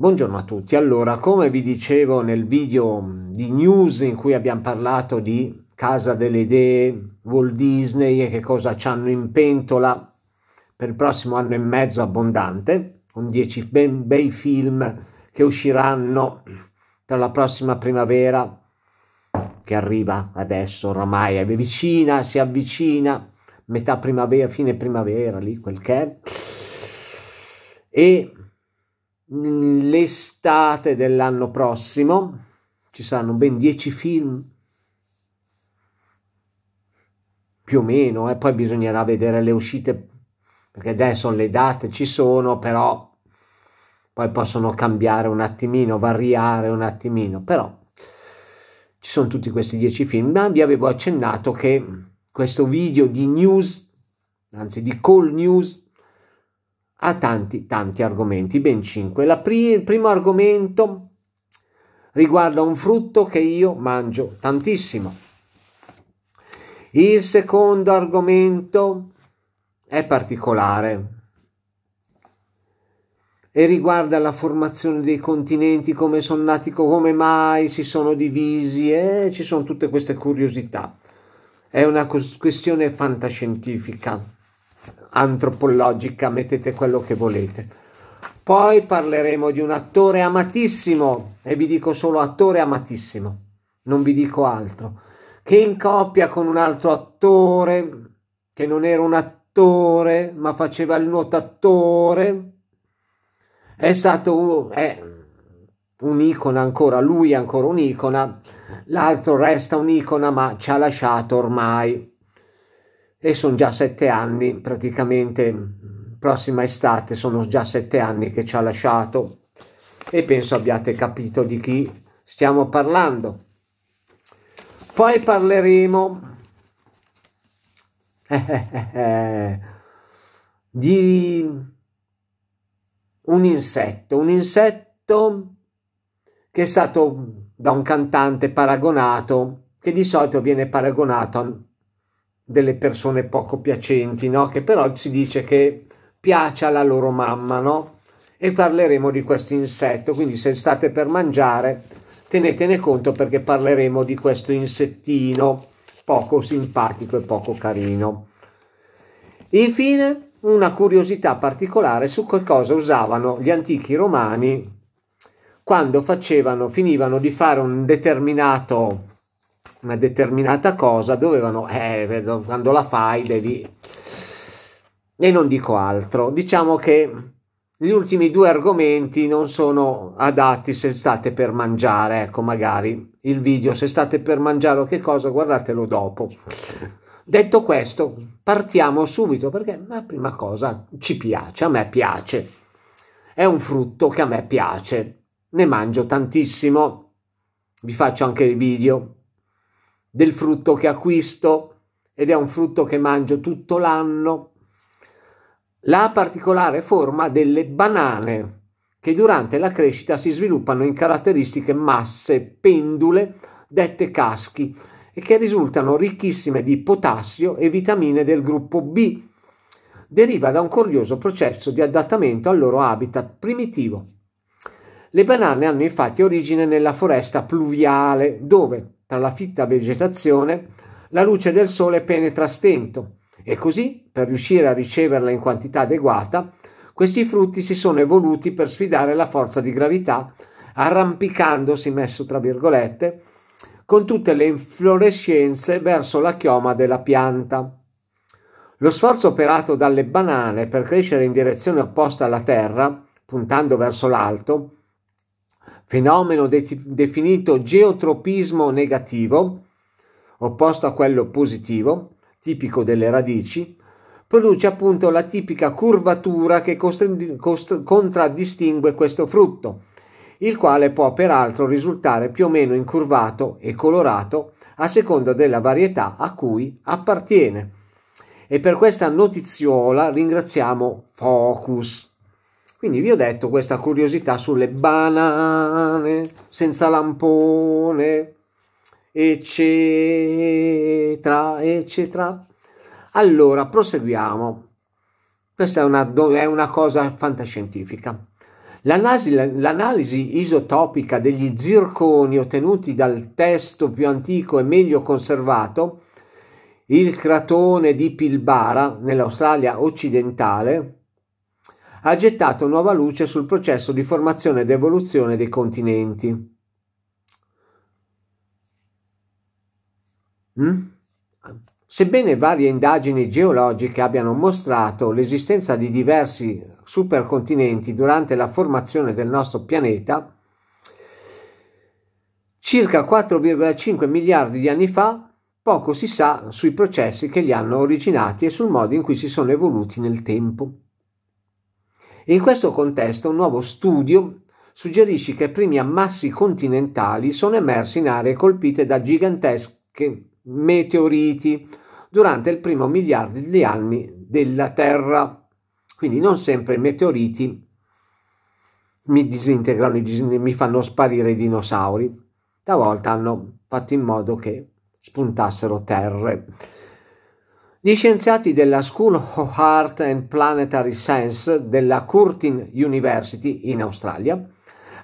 Buongiorno a tutti, allora come vi dicevo nel video di news in cui abbiamo parlato di Casa delle Idee, Walt Disney e che cosa ci hanno in pentola per il prossimo anno e mezzo abbondante, con 10 ben bei film che usciranno per la prossima primavera che arriva adesso oramai, è vicina, si avvicina, metà primavera, fine primavera lì, quel che è. E Mm, l'estate dell'anno prossimo ci saranno ben 10 film più o meno e eh? poi bisognerà vedere le uscite perché adesso le date ci sono però poi possono cambiare un attimino variare un attimino però ci sono tutti questi 10 film ma vi avevo accennato che questo video di news anzi di call news a tanti tanti argomenti, ben cinque. Pri il primo argomento riguarda un frutto che io mangio tantissimo. Il secondo argomento è particolare e riguarda la formazione dei continenti, come sono nati, come mai si sono divisi e eh? ci sono tutte queste curiosità. È una questione fantascientifica antropologica, mettete quello che volete. Poi parleremo di un attore amatissimo, e vi dico solo attore amatissimo, non vi dico altro, che in coppia con un altro attore, che non era un attore, ma faceva il nuotatore, è stato è un'icona ancora, lui è ancora un'icona, l'altro resta un'icona ma ci ha lasciato ormai e sono già sette anni praticamente mm, prossima estate sono già sette anni che ci ha lasciato e penso abbiate capito di chi stiamo parlando poi parleremo eh, eh, eh, di un insetto un insetto che è stato da un cantante paragonato che di solito viene paragonato a delle persone poco piacenti, no? che però si dice che piace alla loro mamma, no? E parleremo di questo insetto, quindi se state per mangiare tenetene conto perché parleremo di questo insettino poco simpatico e poco carino. Infine, una curiosità particolare su che cosa usavano gli antichi romani quando facevano, finivano di fare un determinato una determinata cosa dovevano, eh, quando la fai devi... E non dico altro, diciamo che gli ultimi due argomenti non sono adatti se state per mangiare, ecco magari il video, se state per mangiare o che cosa, guardatelo dopo. Detto questo, partiamo subito perché la prima cosa ci piace, a me piace. È un frutto che a me piace, ne mangio tantissimo. Vi faccio anche il video del frutto che acquisto ed è un frutto che mangio tutto l'anno, la particolare forma delle banane che durante la crescita si sviluppano in caratteristiche masse pendule dette caschi e che risultano ricchissime di potassio e vitamine del gruppo B. Deriva da un curioso processo di adattamento al loro habitat primitivo. Le banane hanno infatti origine nella foresta pluviale, dove tra la fitta vegetazione, la luce del sole penetra a stento e così, per riuscire a riceverla in quantità adeguata, questi frutti si sono evoluti per sfidare la forza di gravità, arrampicandosi, messo tra virgolette, con tutte le infiorescenze verso la chioma della pianta. Lo sforzo operato dalle banane per crescere in direzione opposta alla terra, puntando verso l'alto, fenomeno de- definito geotropismo negativo, opposto a quello positivo, tipico delle radici, produce appunto la tipica curvatura che costri- cost- contraddistingue questo frutto, il quale può peraltro risultare più o meno incurvato e colorato a seconda della varietà a cui appartiene. E per questa notiziola ringraziamo Focus. Quindi vi ho detto questa curiosità sulle banane senza lampone, eccetera, eccetera. Allora, proseguiamo. Questa è una, è una cosa fantascientifica. L'analisi, l'analisi, isotopica degli zirconi ottenuti dal testo più antico e meglio conservato, il cratone di Pilbara nell'Australia occidentale, ha gettato nuova luce sul processo di formazione ed evoluzione dei continenti. Mm? Sebbene varie indagini geologiche abbiano mostrato l'esistenza di diversi supercontinenti durante la formazione del nostro pianeta, circa 4,5 miliardi di anni fa poco si sa sui processi che li hanno originati e sul modo in cui si sono evoluti nel tempo. In questo contesto un nuovo studio suggerisce che i primi ammassi continentali sono emersi in aree colpite da giganteschi meteoriti durante il primo miliardo di anni della Terra. Quindi non sempre i meteoriti mi disintegrano, mi fanno sparire i dinosauri. Stavolta hanno fatto in modo che spuntassero terre. Gli scienziati della School of Art and Planetary Science della Curtin University in Australia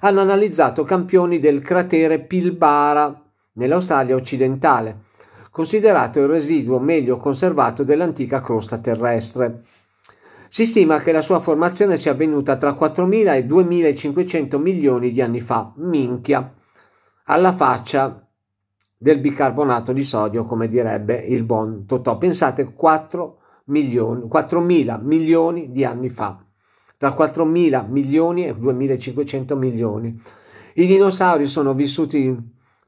hanno analizzato campioni del cratere Pilbara nell'Australia occidentale, considerato il residuo meglio conservato dell'antica crosta terrestre. Si stima che la sua formazione sia avvenuta tra 4.000 e 2.500 milioni di anni fa. Minchia! Alla faccia del bicarbonato di sodio, come direbbe il buon Totò. Pensate 4 milioni, 4 mila milioni di anni fa, tra 4 mila milioni e 2500 milioni. I dinosauri sono vissuti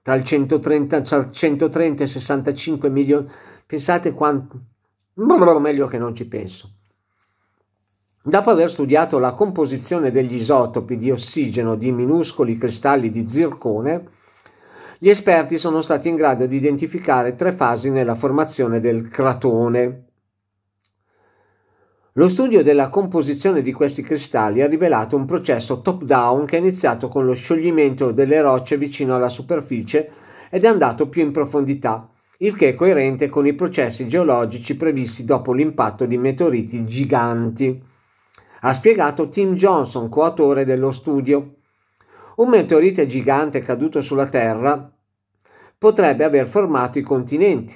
tra il 130, tra il 130 e 65 milioni. Pensate quanto... meglio che non ci penso. Dopo aver studiato la composizione degli isotopi di ossigeno di minuscoli cristalli di zircone, gli esperti sono stati in grado di identificare tre fasi nella formazione del cratone. Lo studio della composizione di questi cristalli ha rivelato un processo top-down che è iniziato con lo scioglimento delle rocce vicino alla superficie ed è andato più in profondità, il che è coerente con i processi geologici previsti dopo l'impatto di meteoriti giganti. Ha spiegato Tim Johnson, coautore dello studio un meteorite gigante caduto sulla Terra potrebbe aver formato i continenti.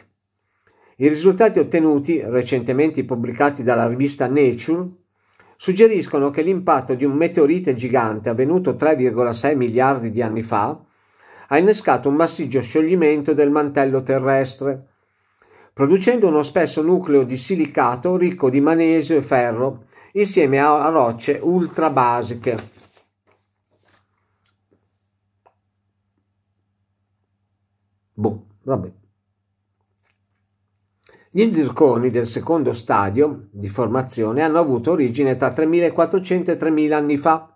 I risultati ottenuti, recentemente pubblicati dalla rivista Nature, suggeriscono che l'impatto di un meteorite gigante avvenuto 3,6 miliardi di anni fa ha innescato un massiccio scioglimento del mantello terrestre, producendo uno spesso nucleo di silicato ricco di manesio e ferro, insieme a rocce ultrabasiche. Boh, vabbè. Gli zirconi del secondo stadio di formazione hanno avuto origine tra 3400 e 3000 anni fa,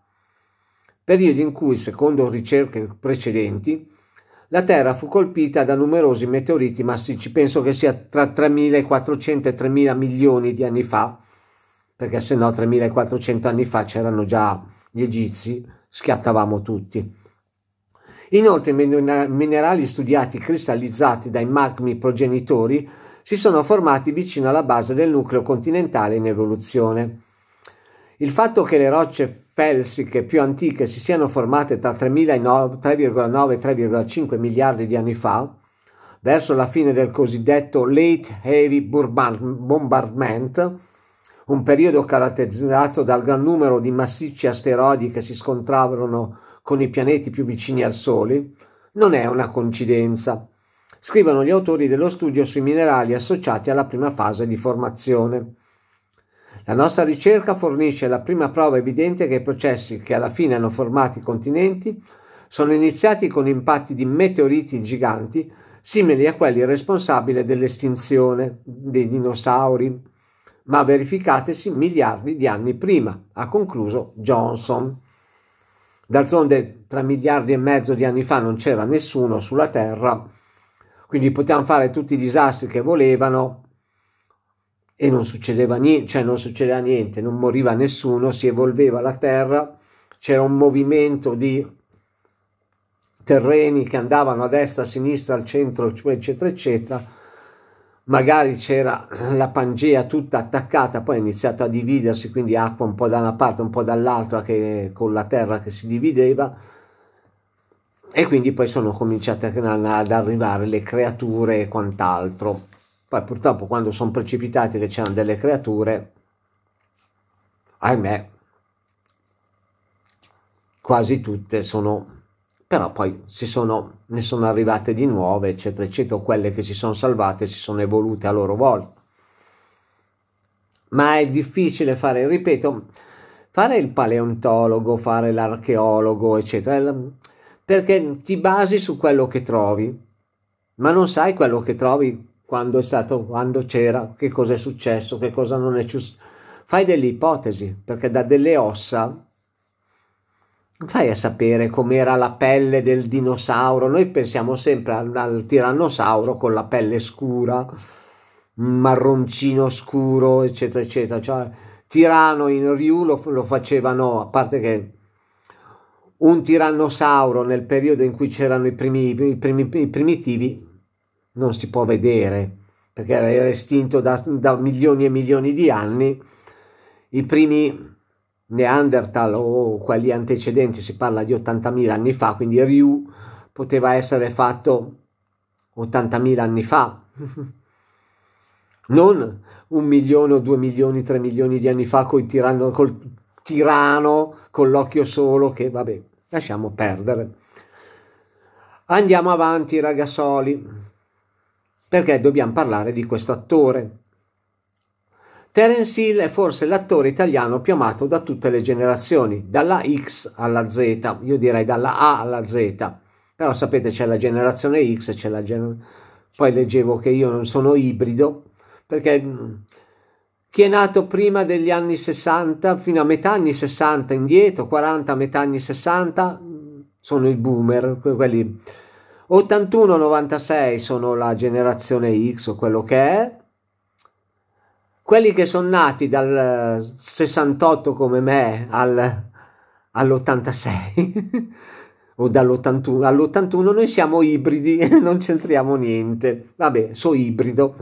periodi in cui, secondo ricerche precedenti, la Terra fu colpita da numerosi meteoriti massicci, penso che sia tra 3400 e 3000 milioni di anni fa, perché se no 3400 anni fa c'erano già gli egizi, schiattavamo tutti. Inoltre minerali studiati cristallizzati dai magmi progenitori si sono formati vicino alla base del nucleo continentale in evoluzione. Il fatto che le rocce felsiche più antiche si siano formate tra 3,9 e 3,5 miliardi di anni fa, verso la fine del cosiddetto Late Heavy Bombardment, un periodo caratterizzato dal gran numero di massicci asteroidi che si scontravano con i pianeti più vicini al Sole non è una coincidenza, scrivono gli autori dello studio sui minerali associati alla prima fase di formazione. La nostra ricerca fornisce la prima prova evidente che i processi che alla fine hanno formato i continenti sono iniziati con impatti di meteoriti giganti simili a quelli responsabili dell'estinzione dei dinosauri, ma verificatesi miliardi di anni prima, ha concluso Johnson. D'altronde, tre miliardi e mezzo di anni fa non c'era nessuno sulla Terra, quindi potevano fare tutti i disastri che volevano e non succedeva niente, cioè non succedeva niente, non moriva nessuno, si evolveva la Terra, c'era un movimento di terreni che andavano a destra, a sinistra, al centro, eccetera, eccetera magari c'era la Pangea tutta attaccata, poi è iniziato a dividersi, quindi acqua un po' da una parte, un po' dall'altra che, con la terra che si divideva e quindi poi sono cominciate ad arrivare le creature e quant'altro. Poi purtroppo quando sono precipitati che c'erano delle creature, ahimè, quasi tutte sono però poi sono, ne sono arrivate di nuove, eccetera, eccetera, quelle che si sono salvate si sono evolute a loro volta. Ma è difficile fare, ripeto, fare il paleontologo, fare l'archeologo, eccetera, eh, perché ti basi su quello che trovi, ma non sai quello che trovi quando è stato, quando c'era, che cosa è successo, che cosa non è successo. Fai delle ipotesi, perché da delle ossa fai a sapere com'era la pelle del dinosauro? Noi pensiamo sempre al, al tirannosauro con la pelle scura, marroncino scuro, eccetera, eccetera. Cioè, Tirano in Ryu lo, lo facevano, a parte che un tirannosauro nel periodo in cui c'erano i, primi, i, primi, i primitivi non si può vedere perché era estinto da, da milioni e milioni di anni. I primi Neanderthal o quelli antecedenti, si parla di 80.000 anni fa, quindi Ryu poteva essere fatto 80.000 anni fa, non un milione o due milioni, tre milioni di anni fa col tirano, col tirano con l'occhio solo, che vabbè, lasciamo perdere. Andiamo avanti ragazzoli, perché dobbiamo parlare di questo attore Terence Hill è forse l'attore italiano più amato da tutte le generazioni, dalla X alla Z, io direi dalla A alla Z, però sapete c'è la generazione X, c'è la gen... poi leggevo che io non sono ibrido, perché mm, chi è nato prima degli anni 60, fino a metà anni 60, indietro, 40, metà anni 60, mm, sono i boomer, quelli 81-96 sono la generazione X o quello che è, quelli che sono nati dal 68 eh, come me al, all'86 o dall'81 all'81 noi siamo ibridi e non c'entriamo niente vabbè so ibrido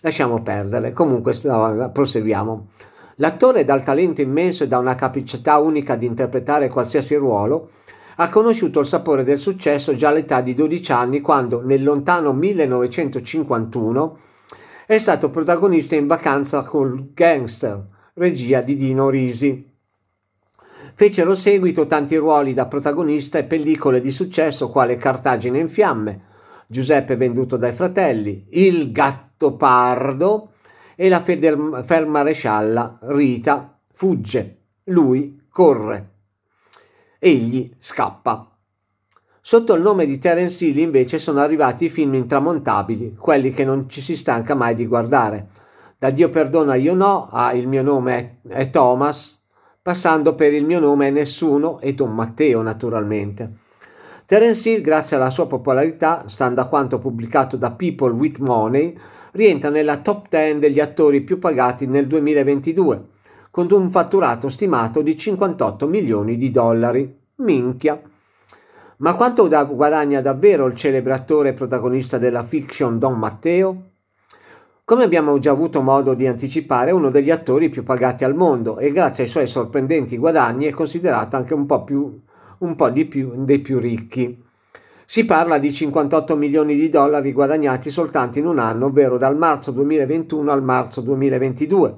lasciamo perdere comunque no, proseguiamo l'attore dal talento immenso e da una capacità unica di interpretare qualsiasi ruolo ha conosciuto il sapore del successo già all'età di 12 anni quando nel lontano 1951 è stato protagonista in Vacanza col Gangster, regia di Dino Risi. Fecero seguito tanti ruoli da protagonista e pellicole di successo quale Cartagine in fiamme, Giuseppe venduto dai fratelli, Il gatto pardo e la fermarescialla Rita fugge, lui corre. Egli scappa. Sotto il nome di Terence Hill invece sono arrivati i film intramontabili, quelli che non ci si stanca mai di guardare. Da Dio perdona io no, a Il mio nome è, Thomas, passando per Il mio nome è nessuno e Don Matteo naturalmente. Terence Hill, grazie alla sua popolarità, stando a quanto pubblicato da People with Money, rientra nella top 10 degli attori più pagati nel 2022, con un fatturato stimato di 58 milioni di dollari. Minchia! Ma quanto da guadagna davvero il celebre attore protagonista della fiction Don Matteo? Come abbiamo già avuto modo di anticipare, è uno degli attori più pagati al mondo e grazie ai suoi sorprendenti guadagni è considerato anche un po', più, un po più, dei più ricchi. Si parla di 58 milioni di dollari guadagnati soltanto in un anno, ovvero dal marzo 2021 al marzo 2022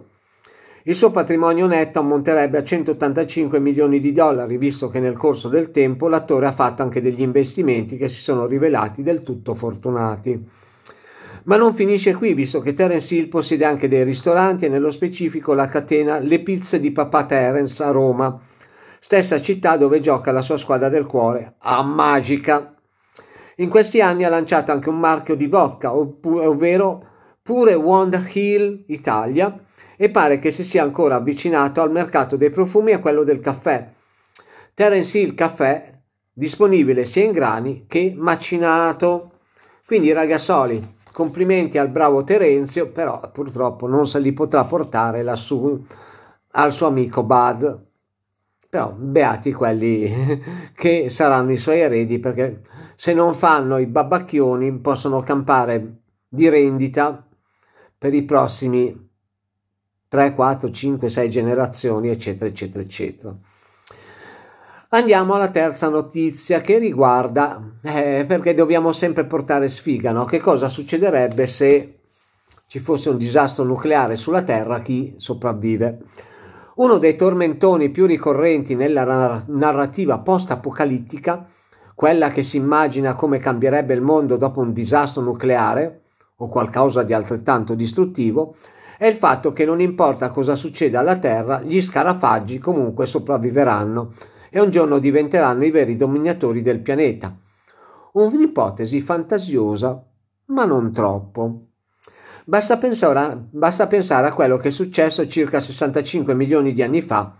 il suo patrimonio netto ammonterebbe a 185 milioni di dollari, visto che nel corso del tempo l'attore ha fatto anche degli investimenti che si sono rivelati del tutto fortunati. Ma non finisce qui, visto che Terence Hill possiede anche dei ristoranti e nello specifico la catena Le Pizze di Papà Terence a Roma, stessa città dove gioca la sua squadra del cuore, a Magica. In questi anni ha lanciato anche un marchio di vodka, ovvero pure Wonder Hill Italia, e pare che si sia ancora avvicinato al mercato dei profumi e a quello del caffè. Terence Hill Caffè disponibile sia in grani che macinato. Quindi ragazzoli, complimenti al bravo Terenzio, però purtroppo non se li potrà portare lassù al suo amico Bud. Però beati quelli che saranno i suoi eredi, perché se non fanno i babacchioni possono campare di rendita per i prossimi 3, 4, 5, 6 generazioni, eccetera, eccetera, eccetera. Andiamo alla terza notizia che riguarda, eh, perché dobbiamo sempre portare sfiga, no? Che cosa succederebbe se ci fosse un disastro nucleare sulla Terra, chi sopravvive? Uno dei tormentoni più ricorrenti nella narrativa post-apocalittica, quella che si immagina come cambierebbe il mondo dopo un disastro nucleare o qualcosa di altrettanto distruttivo, è il fatto che non importa cosa succeda alla Terra, gli scarafaggi comunque sopravviveranno e un giorno diventeranno i veri dominatori del pianeta. Un'ipotesi fantasiosa, ma non troppo. Basta pensare, a, basta pensare a quello che è successo circa 65 milioni di anni fa.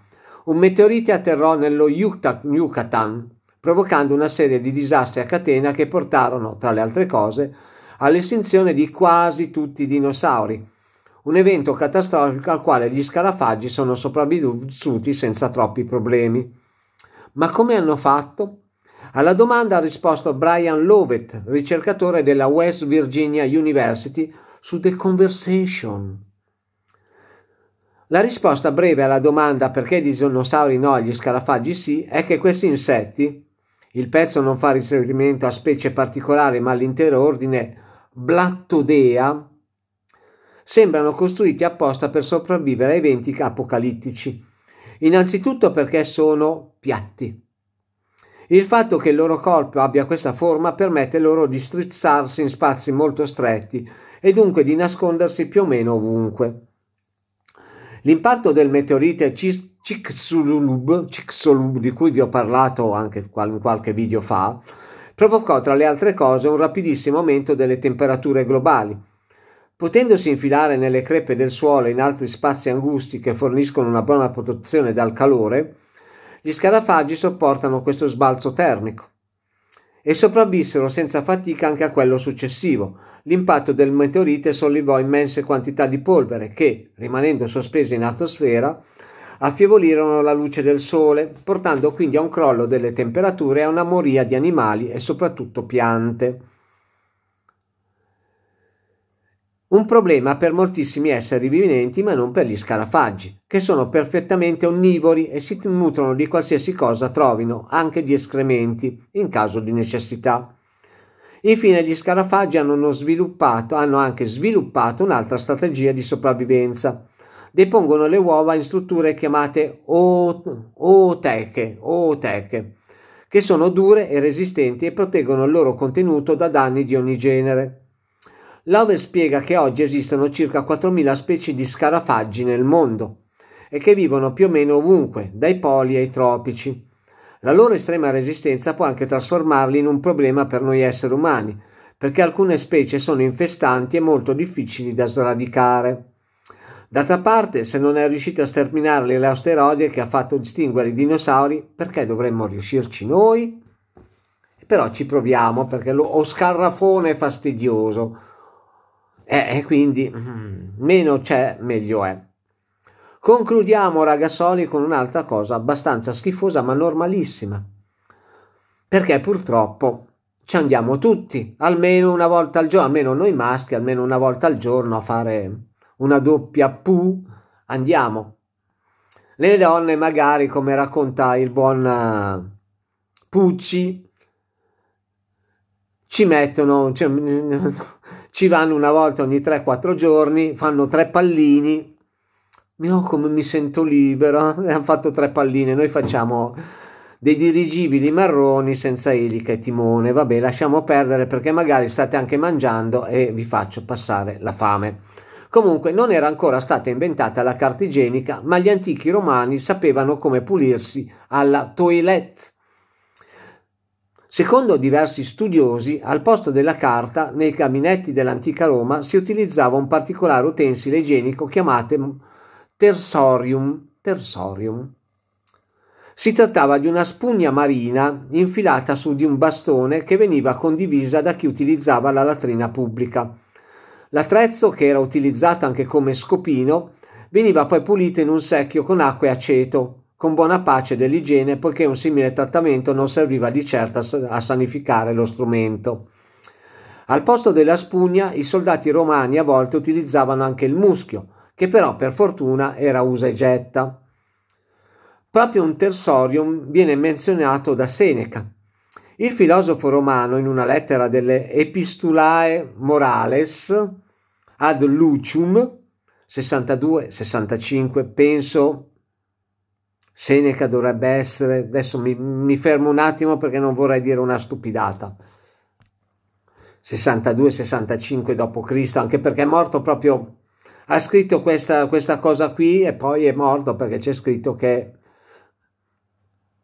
Un meteorite atterrò nello Yucatan, provocando una serie di disastri a catena che portarono, tra le altre cose, all'estinzione di quasi tutti i dinosauri un evento catastrofico al quale gli scarafaggi sono sopravvissuti senza troppi problemi. Ma come hanno fatto? Alla domanda ha risposto Brian Lovett, ricercatore della West Virginia University, su The Conversation. La risposta breve alla domanda perché i dinosauri no e gli scarafaggi sì è che questi insetti, il pezzo non fa riferimento a specie particolari ma all'intero ordine Blattodea, sembrano costruiti apposta per sopravvivere a eventi apocalittici. Innanzitutto perché sono piatti. Il fatto che il loro corpo abbia questa forma permette loro di strizzarsi in spazi molto stretti e dunque di nascondersi più o meno ovunque. L'impatto del meteorite Chicxulub, Chicxulub di cui vi ho parlato anche in qualche video fa, provocò tra le altre cose un rapidissimo aumento delle temperature globali Potendosi infilare nelle crepe del suolo e in altri spazi angusti che forniscono una buona protezione dal calore, gli scarafaggi sopportano questo sbalzo termico e sopravvissero senza fatica anche a quello successivo. L'impatto del meteorite sollevò immense quantità di polvere che, rimanendo sospese in atmosfera, affievolirono la luce del sole, portando quindi a un crollo delle temperature e a una moria di animali e soprattutto piante. Un problema per moltissimi esseri viventi ma non per gli scarafaggi, che sono perfettamente onnivori e si nutrono di qualsiasi cosa trovino, anche di escrementi, in caso di necessità. Infine gli scarafaggi hanno, sviluppato, hanno anche sviluppato un'altra strategia di sopravvivenza. Depongono le uova in strutture chiamate ooteche, ooteche che sono dure e resistenti e proteggono il loro contenuto da danni di ogni genere. Love spiega che oggi esistono circa 4.000 specie di scarafaggi nel mondo e che vivono più o meno ovunque, dai poli ai tropici. La loro estrema resistenza può anche trasformarli in un problema per noi esseri umani, perché alcune specie sono infestanti e molto difficili da sradicare. D'altra parte, se non è riuscito a sterminarle l'austeroide che ha fatto distinguere i dinosauri, perché dovremmo riuscirci noi? Però ci proviamo perché lo scarrafone è fastidioso e, eh, e quindi mm, meno c'è, meglio è. Concludiamo, ragazzoli, con un'altra cosa abbastanza schifosa ma normalissima. Perché purtroppo ci andiamo tutti, almeno una volta al giorno, almeno noi maschi, almeno una volta al giorno a fare una doppia pu, andiamo. Le donne magari, come racconta il buon eh, Pucci, ci mettono... Cioè, ci vanno una volta ogni 3-4 giorni, fanno tre pallini. Io come mi sento libero, hanno fatto tre palline, noi facciamo dei dirigibili marroni senza elica e timone. Vabbè, lasciamo perdere perché magari state anche mangiando e vi faccio passare la fame. Comunque non era ancora stata inventata la carta igienica, ma gli antichi romani sapevano come pulirsi alla toilette Secondo diversi studiosi, al posto della carta, nei caminetti dell'antica Roma si utilizzava un particolare utensile igienico chiamato tersorium. tersorium. Si trattava di una spugna marina infilata su di un bastone che veniva condivisa da chi utilizzava la latrina pubblica. L'attrezzo, che era utilizzato anche come scopino, veniva poi pulito in un secchio con acqua e aceto, con buona pace dell'igiene, poiché un simile trattamento non serviva di certo a sanificare lo strumento. Al posto della spugna, i soldati romani a volte utilizzavano anche il muschio, che però per fortuna era usa e getta. Proprio un tersorium viene menzionato da Seneca. Il filosofo romano, in una lettera delle Epistulae Morales ad Lucium 62-65, penso Seneca dovrebbe essere, adesso mi, mi fermo un attimo perché non vorrei dire una stupidata, 62-65 d.C., anche perché è morto proprio, ha scritto questa, questa cosa qui e poi è morto perché c'è scritto che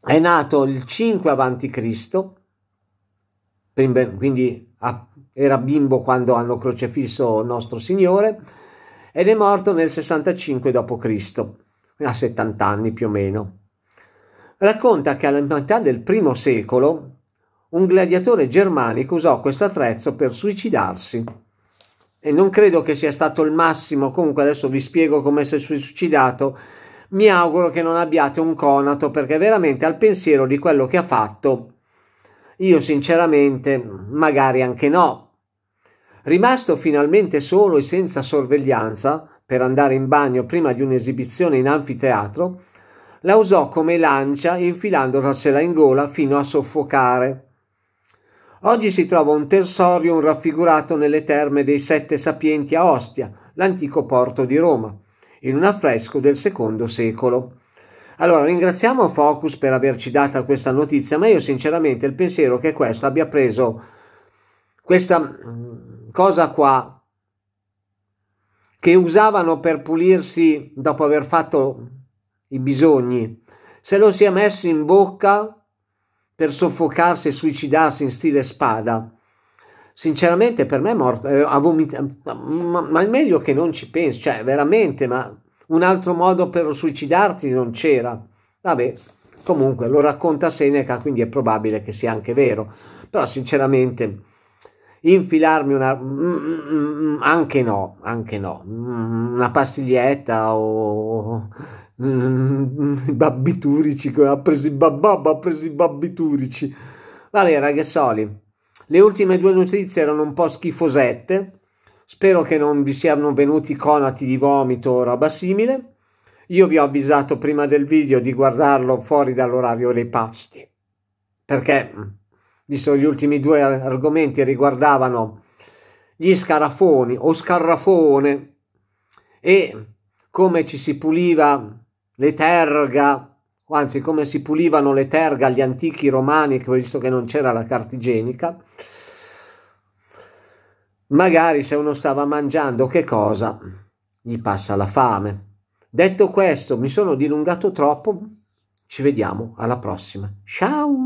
è nato il 5 avanti Cristo, quindi era bimbo quando hanno crocifisso nostro Signore, ed è morto nel 65 d.C a 70 anni più o meno. Racconta che alla metà del primo secolo un gladiatore germanico usò questo attrezzo per suicidarsi. E non credo che sia stato il massimo, comunque adesso vi spiego come si è suicidato. Mi auguro che non abbiate un conato perché veramente al pensiero di quello che ha fatto, io sinceramente magari anche no. Rimasto finalmente solo e senza sorveglianza, per andare in bagno prima di un'esibizione in anfiteatro, la usò come lancia infilandosela in gola fino a soffocare. Oggi si trova un tersorium raffigurato nelle terme dei Sette Sapienti a Ostia, l'antico porto di Roma, in un affresco del secondo secolo. Allora, ringraziamo Focus per averci data questa notizia, ma io sinceramente il pensiero che questo abbia preso questa mm, cosa qua che usavano per pulirsi dopo aver fatto i bisogni, se lo si è messo in bocca per soffocarsi e suicidarsi in stile spada. Sinceramente per me è morto, eh, ha ma, ma è meglio che non ci pensi, cioè veramente, ma un altro modo per suicidarti non c'era. Vabbè, comunque lo racconta Seneca, quindi è probabile che sia anche vero, però sinceramente infilarmi una... Mm, mm, mm, anche no, anche no, una pastiglietta o i barbiturici, ha preso il babà, ha preso i babbiturici vale ragazzoli, le ultime due notizie erano un po' schifosette, spero che non vi siano venuti conati di vomito o roba simile. Io vi ho avvisato prima del video di guardarlo fuori dall'orario dei pasti, perché visto gli ultimi due argomenti riguardavano gli scarafoni o scarrafone e come ci si puliva le terga, anzi come si pulivano le terga agli antichi romani, visto che non c'era la carta igienica, magari se uno stava mangiando che cosa gli passa la fame. Detto questo, mi sono dilungato troppo, ci vediamo alla prossima. Ciao!